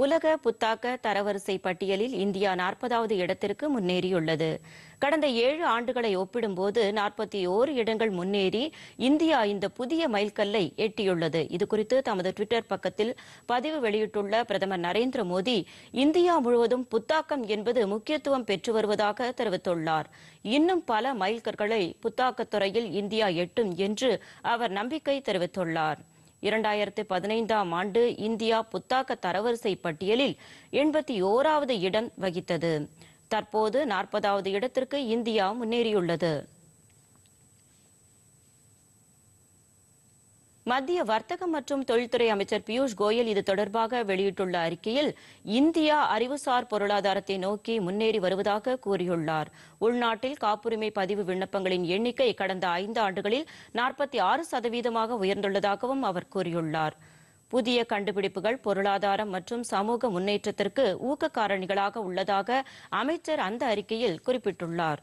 உலக புத்தாக்க தரவரிசை பட்டியலில் இந்தியா நாற்பதாவது இடத்திற்கு முன்னேறியுள்ளது கடந்த ஏழு ஆண்டுகளை ஒப்பிடும்போது நாற்பத்தி ஓரு இடங்கள் முன்னேறி இந்தியா இந்த புதிய மைல்கல்லை எட்டியுள்ளது இதுகுறித்து தமது டுவிட்டர் பக்கத்தில் பதிவு வெளியிட்டுள்ள பிரதமர் நரேந்திர மோடி இந்தியா முழுவதும் புத்தாக்கம் என்பது முக்கியத்துவம் பெற்று வருவதாக தெரிவித்துள்ளார் இன்னும் பல மைல்கற்களை புத்தாக்கத் துறையில் இந்தியா எட்டும் என்று அவர் நம்பிக்கை தெரிவித்துள்ளாா் இரண்டாயிரத்து பதினைந்தாம் ஆண்டு இந்தியா புத்தாக்க தரவரிசை பட்டியலில் எண்பத்தி ஓராவது இடம் வகித்தது தற்போது நாற்பதாவது இடத்திற்கு இந்தியா முன்னேறியுள்ளது மத்திய வர்த்தகம் மற்றும் தொழில்துறை அமைச்சர் பியூஷ் கோயல் இது தொடர்பாக வெளியிட்டுள்ள அறிக்கையில் இந்தியா அறிவுசார் பொருளாதாரத்தை நோக்கி முன்னேறி வருவதாக கூறியுள்ளார் உள்நாட்டில் காப்புரிமை பதிவு விண்ணப்பங்களின் எண்ணிக்கை கடந்த ஐந்து ஆண்டுகளில் நாற்பத்தி ஆறு சதவீதமாக உயர்ந்துள்ளதாகவும் அவர் கூறியுள்ளார் புதிய கண்டுபிடிப்புகள் பொருளாதாரம் மற்றும் சமூக முன்னேற்றத்திற்கு ஊக்க காரணிகளாக உள்ளதாக அமைச்சர் அந்த அறிக்கையில் குறிப்பிட்டுள்ளாா்